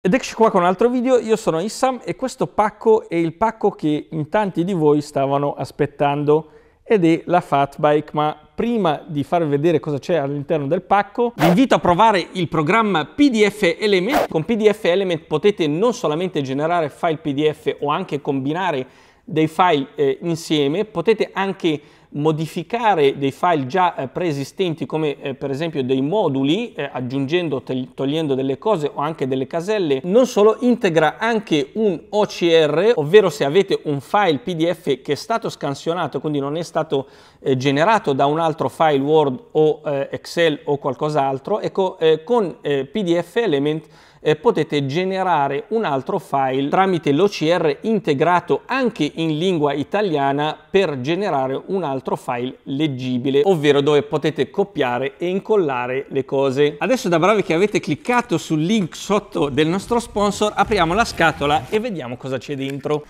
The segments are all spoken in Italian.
Ed eccoci qua con un altro video, io sono Issam e questo pacco è il pacco che in tanti di voi stavano aspettando ed è la Fatbike, ma prima di farvi vedere cosa c'è all'interno del pacco vi invito a provare il programma PDF Element. Con PDF Element potete non solamente generare file PDF o anche combinare dei file eh, insieme, potete anche modificare dei file già eh, preesistenti come eh, per esempio dei moduli eh, aggiungendo togliendo delle cose o anche delle caselle non solo integra anche un OCR ovvero se avete un file PDF che è stato scansionato quindi non è stato generato da un altro file Word o Excel o qualcos'altro ecco con PDF Element potete generare un altro file tramite l'OCR integrato anche in lingua italiana per generare un altro altro file leggibile, ovvero dove potete copiare e incollare le cose. Adesso da bravi che avete cliccato sul link sotto del nostro sponsor, apriamo la scatola e vediamo cosa c'è dentro.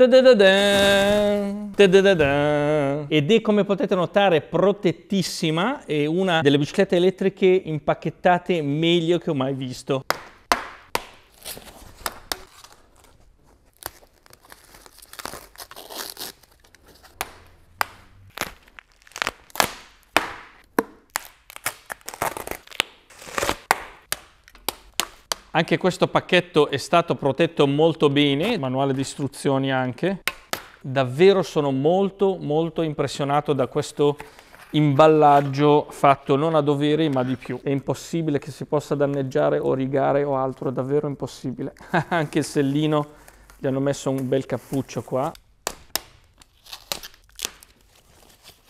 Ed è come potete notare protettissima, è una delle biciclette elettriche impacchettate meglio che ho mai visto. Anche questo pacchetto è stato protetto molto bene, manuale di istruzioni anche. Davvero sono molto molto impressionato da questo imballaggio fatto non a dovere ma di più. È impossibile che si possa danneggiare o rigare o altro, è davvero impossibile. Anche il sellino, gli hanno messo un bel cappuccio qua.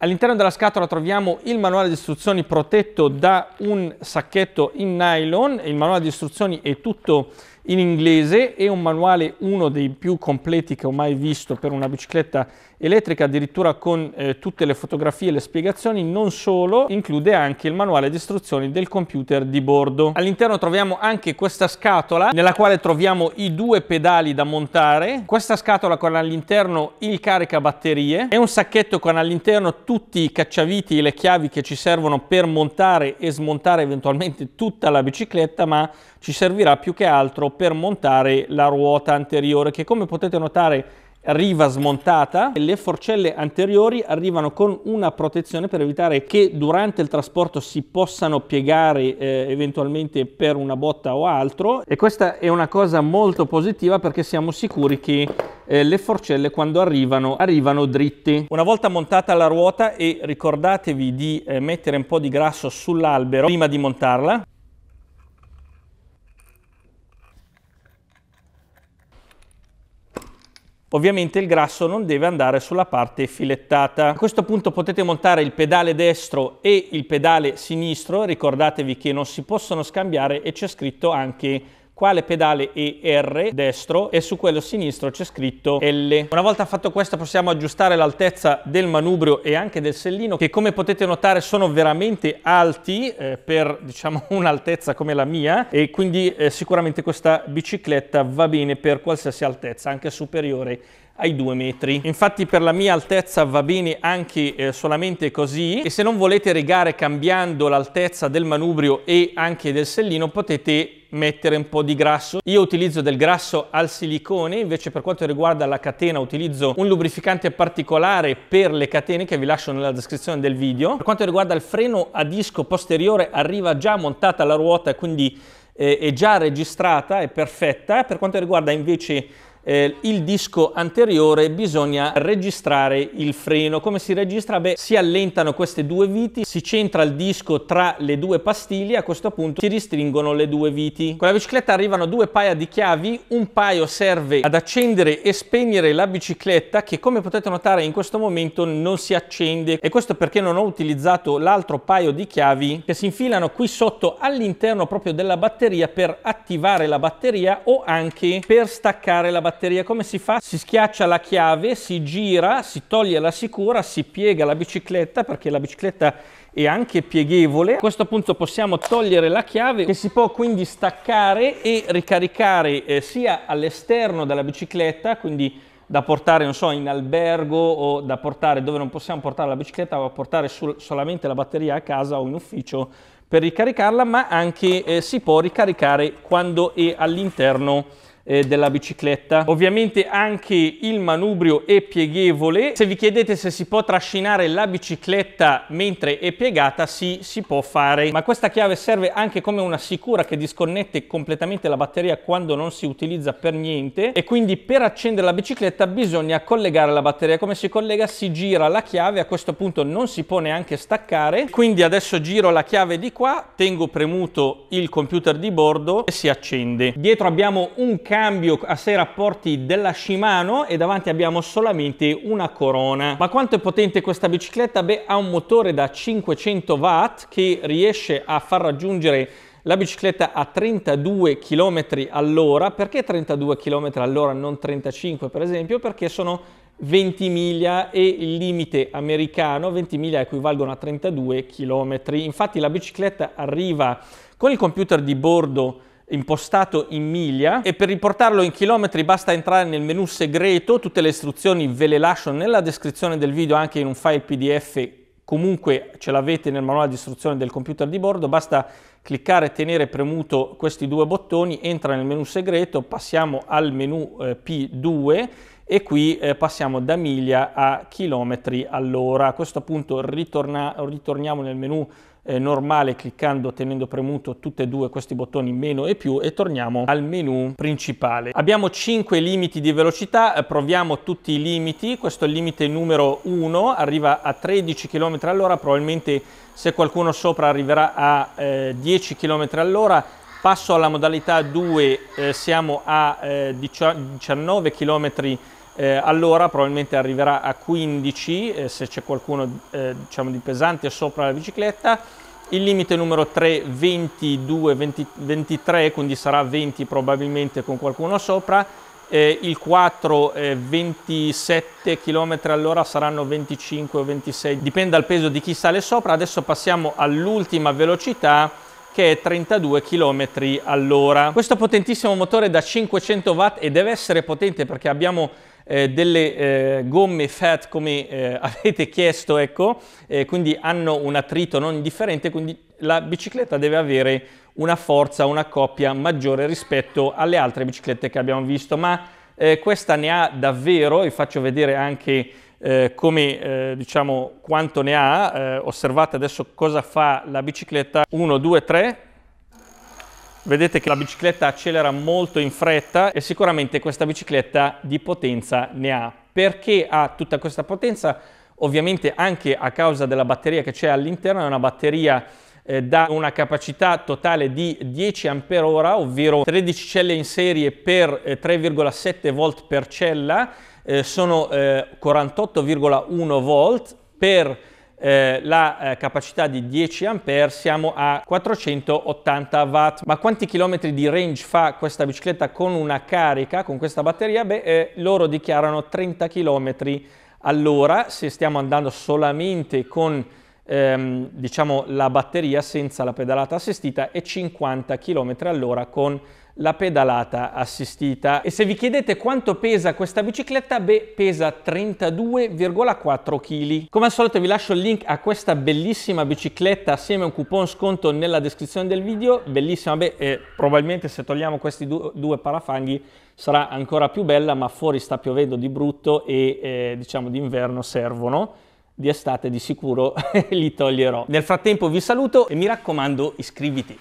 All'interno della scatola troviamo il manuale di istruzioni protetto da un sacchetto in nylon, il manuale di istruzioni è tutto in inglese, è un manuale uno dei più completi che ho mai visto per una bicicletta elettrica addirittura con eh, tutte le fotografie e le spiegazioni, non solo, include anche il manuale di istruzioni del computer di bordo. All'interno troviamo anche questa scatola nella quale troviamo i due pedali da montare, questa scatola con all'interno il caricabatterie è un sacchetto con all'interno tutti i cacciaviti e le chiavi che ci servono per montare e smontare eventualmente tutta la bicicletta, ma ci servirà più che altro per montare la ruota anteriore che come potete notare riva smontata e le forcelle anteriori arrivano con una protezione per evitare che durante il trasporto si possano piegare eh, eventualmente per una botta o altro e questa è una cosa molto positiva perché siamo sicuri che eh, le forcelle quando arrivano arrivano dritte una volta montata la ruota e ricordatevi di eh, mettere un po' di grasso sull'albero prima di montarla Ovviamente il grasso non deve andare sulla parte filettata. A questo punto potete montare il pedale destro e il pedale sinistro, ricordatevi che non si possono scambiare e c'è scritto anche quale pedale è R destro e su quello sinistro c'è scritto L. Una volta fatto questo possiamo aggiustare l'altezza del manubrio e anche del sellino che come potete notare sono veramente alti eh, per diciamo un'altezza come la mia e quindi eh, sicuramente questa bicicletta va bene per qualsiasi altezza anche superiore ai due metri. Infatti per la mia altezza va bene anche eh, solamente così e se non volete regare cambiando l'altezza del manubrio e anche del sellino potete mettere un po' di grasso. Io utilizzo del grasso al silicone, invece per quanto riguarda la catena utilizzo un lubrificante particolare per le catene che vi lascio nella descrizione del video. Per quanto riguarda il freno a disco posteriore arriva già montata la ruota quindi eh, è già registrata, è perfetta. Per quanto riguarda invece eh, il disco anteriore bisogna registrare il freno. Come si registra? Beh, si allentano queste due viti, si centra il disco tra le due pastiglie, a questo punto si ristringono le due viti. Con la bicicletta arrivano due paia di chiavi, un paio serve ad accendere e spegnere la bicicletta che come potete notare in questo momento non si accende e questo perché non ho utilizzato l'altro paio di chiavi che si infilano qui sotto all'interno proprio della batteria per attivare la batteria o anche per staccare la batteria batteria. Come si fa? Si schiaccia la chiave, si gira, si toglie la sicura, si piega la bicicletta perché la bicicletta è anche pieghevole. A questo punto possiamo togliere la chiave che si può quindi staccare e ricaricare eh, sia all'esterno della bicicletta, quindi da portare non so, in albergo o da portare dove non possiamo portare la bicicletta, ma portare sul, solamente la batteria a casa o in ufficio per ricaricarla, ma anche eh, si può ricaricare quando è all'interno eh, della bicicletta. Ovviamente anche il manubrio è pieghevole. Se vi chiedete se si può trascinare la bicicletta mentre è piegata, sì, si può fare. Ma questa chiave serve anche come una sicura che disconnette completamente la batteria quando non si utilizza per niente e quindi per accendere la bicicletta bisogna collegare la batteria. Come si collega? Si gira la chiave, a questo punto non si può neanche staccare. Quindi adesso giro la chiave di qua, tengo premuto il computer di bordo e si accende. Dietro abbiamo un cavo cambio a sei rapporti della Shimano e davanti abbiamo solamente una corona. Ma quanto è potente questa bicicletta? Beh, ha un motore da 500 watt che riesce a far raggiungere la bicicletta a 32 km all'ora. Perché 32 km all'ora, non 35 per esempio? Perché sono 20 miglia e il limite americano 20 miglia equivalgono a 32 km. Infatti la bicicletta arriva con il computer di bordo impostato in miglia e per riportarlo in chilometri basta entrare nel menu segreto, tutte le istruzioni ve le lascio nella descrizione del video anche in un file pdf comunque ce l'avete nel manuale di istruzione del computer di bordo, basta cliccare e tenere premuto questi due bottoni, entra nel menu segreto, passiamo al menu eh, P2 e qui eh, passiamo da miglia a chilometri all'ora. A questo punto ritorna, ritorniamo nel menu eh, normale cliccando tenendo premuto tutti e due questi bottoni meno e più e torniamo al menu principale. Abbiamo 5 limiti di velocità, eh, proviamo tutti i limiti, questo limite numero 1 arriva a 13 km all'ora, probabilmente se qualcuno sopra arriverà a eh, 10 km all'ora Passo alla modalità 2, eh, siamo a eh, 19 km all'ora eh, allora probabilmente arriverà a 15 eh, se c'è qualcuno eh, diciamo di pesante sopra la bicicletta il limite numero 3 22 20, 23 quindi sarà 20 probabilmente con qualcuno sopra eh, il 4 27 km all'ora saranno 25 o 26 dipende dal peso di chi sale sopra adesso passiamo all'ultima velocità che è 32 km all'ora. Questo potentissimo motore da 500 watt e deve essere potente perché abbiamo eh, delle eh, gomme fat come eh, avete chiesto, ecco, eh, quindi hanno un attrito non indifferente, quindi la bicicletta deve avere una forza, una coppia maggiore rispetto alle altre biciclette che abbiamo visto, ma eh, questa ne ha davvero vi faccio vedere anche eh, come, eh, diciamo, quanto ne ha. Eh, osservate adesso cosa fa la bicicletta. 1, 2, 3. Vedete che la bicicletta accelera molto in fretta e sicuramente questa bicicletta di potenza ne ha. Perché ha tutta questa potenza? Ovviamente anche a causa della batteria che c'è all'interno, è una batteria eh, da una capacità totale di 10 ampere ora ovvero 13 celle in serie per 3,7 volt per cella eh, sono 48,1 eh, volt per eh, la eh, capacità di 10 A siamo a 480 watt ma quanti chilometri di range fa questa bicicletta con una carica con questa batteria beh eh, loro dichiarano 30 km all'ora se stiamo andando solamente con ehm, diciamo la batteria senza la pedalata assistita e 50 km all'ora con la la pedalata assistita e se vi chiedete quanto pesa questa bicicletta beh pesa 32,4 kg come al solito vi lascio il link a questa bellissima bicicletta assieme a un coupon sconto nella descrizione del video bellissima beh eh, probabilmente se togliamo questi due, due parafanghi sarà ancora più bella ma fuori sta piovendo di brutto e eh, diciamo d'inverno servono di estate di sicuro li toglierò nel frattempo vi saluto e mi raccomando iscriviti